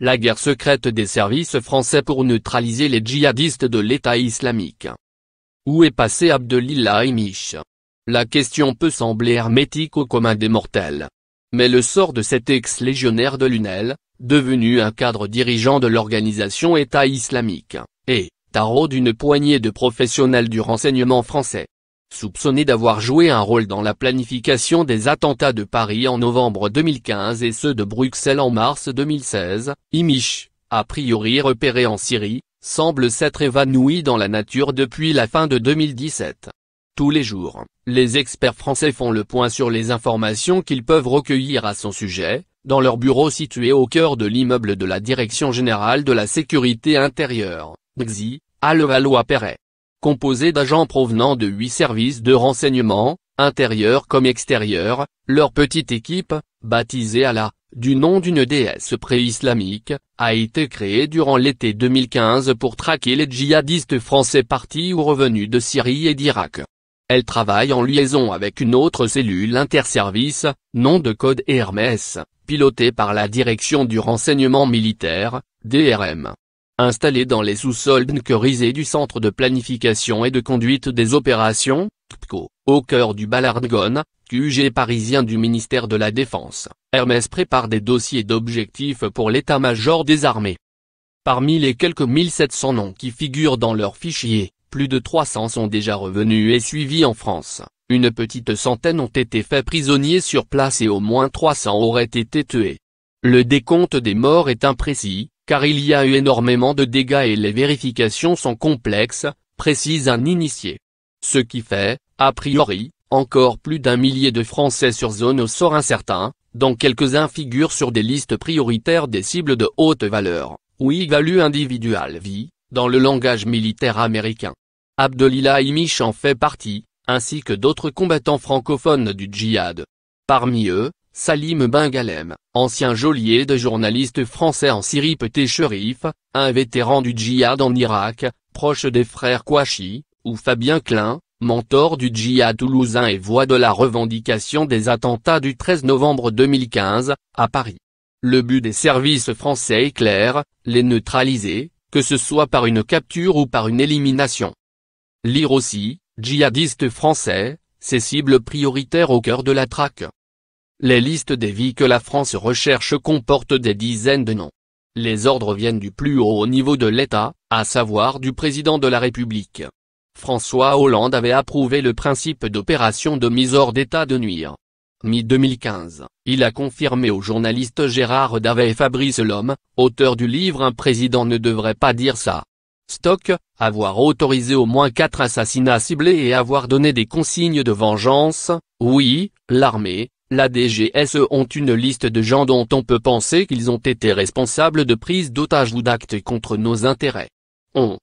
la guerre secrète des services français pour neutraliser les djihadistes de l'État islamique. Où est passé Abdelillah Hamish La question peut sembler hermétique au commun des mortels. Mais le sort de cet ex-légionnaire de Lunel, devenu un cadre dirigeant de l'organisation État islamique, est, tarot d'une poignée de professionnels du renseignement français soupçonné d'avoir joué un rôle dans la planification des attentats de Paris en novembre 2015 et ceux de Bruxelles en mars 2016, Imich, a priori repéré en Syrie, semble s'être évanoui dans la nature depuis la fin de 2017. Tous les jours, les experts français font le point sur les informations qu'ils peuvent recueillir à son sujet, dans leur bureau situé au cœur de l'immeuble de la Direction Générale de la Sécurité Intérieure, XI, à Levallois-Perret. Composée d'agents provenant de huit services de renseignement, intérieur comme extérieur, leur petite équipe, baptisée à la du nom d'une déesse pré-islamique, a été créée durant l'été 2015 pour traquer les djihadistes français partis ou revenus de Syrie et d'Irak. Elle travaille en liaison avec une autre cellule interservice, nom de code Hermès, pilotée par la Direction du renseignement militaire, DRM installé dans les sous-sols bunkerisés du Centre de planification et de conduite des opérations, au cœur du Ballard-Gone, QG parisien du ministère de la Défense, Hermès prépare des dossiers d'objectifs pour l'état-major des armées. Parmi les quelques 1700 noms qui figurent dans leur fichier, plus de 300 sont déjà revenus et suivis en France, une petite centaine ont été faits prisonniers sur place et au moins 300 auraient été tués. Le décompte des morts est imprécis, car il y a eu énormément de dégâts et les vérifications sont complexes, précise un initié. Ce qui fait, a priori, encore plus d'un millier de Français sur zone au sort incertain, dont quelques-uns figurent sur des listes prioritaires des cibles de haute valeur, ou value individual vie, dans le langage militaire américain. Abdelilah Imich en fait partie, ainsi que d'autres combattants francophones du djihad. Parmi eux, Salim Bengalem, ancien geôlier de journalistes français en Syrie Petit Sherif, un vétéran du djihad en Irak, proche des frères Kouachi, ou Fabien Klein, mentor du djihad toulousain et voix de la revendication des attentats du 13 novembre 2015, à Paris. Le but des services français est clair, les neutraliser, que ce soit par une capture ou par une élimination. Lire aussi, djihadistes français, ses cibles prioritaires au cœur de la traque. Les listes des vies que la France recherche comportent des dizaines de noms. Les ordres viennent du plus haut niveau de l'État, à savoir du président de la République. François Hollande avait approuvé le principe d'opération de mise hors d'état de nuire. Mi-2015, il a confirmé au journaliste Gérard Davet et Fabrice Lhomme, auteur du livre Un président ne devrait pas dire ça. Stock, avoir autorisé au moins quatre assassinats ciblés et avoir donné des consignes de vengeance, oui, l'armée, la DGSE ont une liste de gens dont on peut penser qu'ils ont été responsables de prise d'otages ou d'actes contre nos intérêts. On